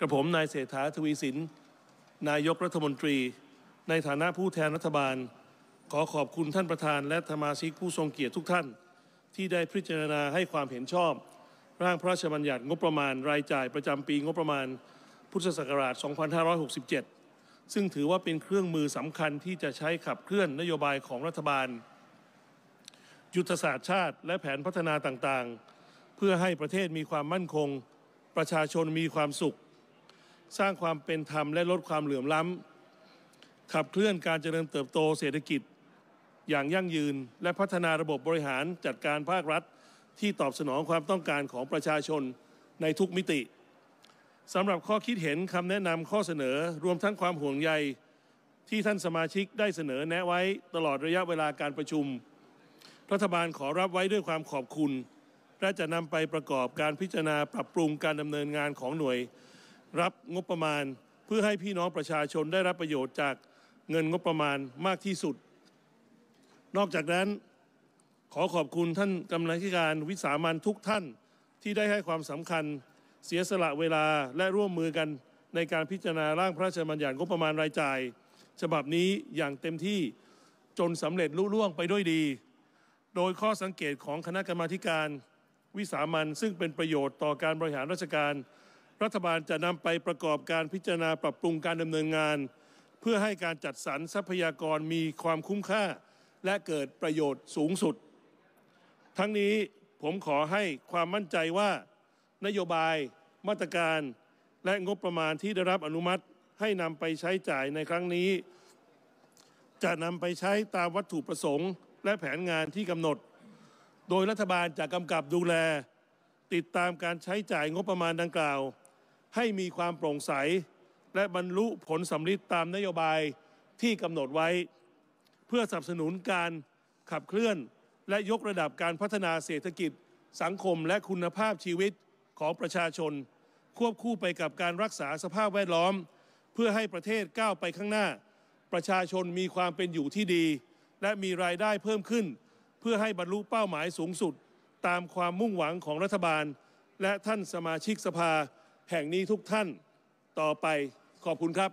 กระผมนายเศรษฐาทวีสินนายกรัฐมนตรี ในฐานะผู้แทนรัฐบาล ขอขอบคุณท่านประธาน และธรรมาชิกผู้ทรงเกียรติทุกท่าน ที่ได้พิจารณาให้ความเห็นชอบ ร่างพระราชบัญญัติงบประมาณ รายจ่ายประจำปีงบประมาณพุทธศักราช 2567 ซึ่งถือว่าเป็นเครื่องมือสำคัญที่จะใช้ขับเคลื่อนนโยบายของรัฐบาลยุทธศาสตร์ชาติ และแผนพัฒนาต่างๆ เพื่อให้ประเทศมีความมั่นคง ประชาชนมีความสุขสร้างความเป็นธรรมและลดความเหลื่อมล้ำขับเคลื่อนการเจริญเติบโตเศรษฐกิจ อย่างยั่งยืนและพัฒนาระบบบริหารจัดการภาครัฐ ที่ตอบสนองความต้องการของประชาชนในทุกมิติสำหรับข้อคิดเห็นคำแนะนำข้อเสนอรวมทั้งความห่วงใยที่ท่านสมาชิกได้เสนอแนะไว้ตลอดระยะเวลาการประชุม รัฐบาลขอรับไว้ด้วยความขอบคุณ และจะนำไปประกอบการพิจารณาปรับปรุงการดำเนินงานของหน่วยรับงบประมาณเพื่อให้พี่น้องประชาชนได้รับประโยชน์จากเงินงบประมาณมากที่สุด นอกจากนั้นขอขอบคุณท่านกำลังการวิสามันทุกท่านที่ได้ให้ความสำคัญ เสียสละเวลาและร่วมมือกันในการพิจารณาร่างพระราชบัญญัติงบประมาณรายจ่าย ฉบับนี้อย่างเต็มที่จนสำเร็จลุล่วงไปด้วยดี โดยข้อสังเกตของคณะกรรมาการวิสามันซึ่งเป็นประโยชน์ต่อการบริหารราชการรัฐบาลจะนำไปประกอบการพิจารณาปรับปรุงการดำเนินงาน เพื่อให้การจัดสรรทรัพยากรมีความคุ้มค่าและเกิดประโยชน์สูงสุด ทั้งนี้ผมขอให้ความมั่นใจว่า นโยบาย มาตรการ และงบประมาณที่ได้รับอนุมัติให้นำไปใช้จ่ายในครั้งนี้ จะนำไปใช้ตามวัตถุประสงค์และแผนงานที่กำหนด โดยรัฐบาลจะกำกับดูแล ติดตามการใช้จ่ายงบประมาณดังกล่าวให้มีความโปร่งใสและบรรลุผลสำลิดตามนโยบายที่กำหนดไว้ เพื่อสนับสนุนการขับเคลื่อน และยกระดับการพัฒนาเศรษฐกิจ สังคมและคุณภาพชีวิตของประชาชน ควบคู่ไปกับการรักษาสภาพแวดล้อม เพื่อให้ประเทศก้าวไปข้างหน้า ประชาชนมีความเป็นอยู่ที่ดี และมีรายได้เพิ่มขึ้น เพื่อให้บรรลุเป้าหมายสูงสุด ตามความมุ่งหวังของรัฐบาล และท่านสมาชิกสภาแห่งนี้ทุกท่านต่อไปขอบคุณครับ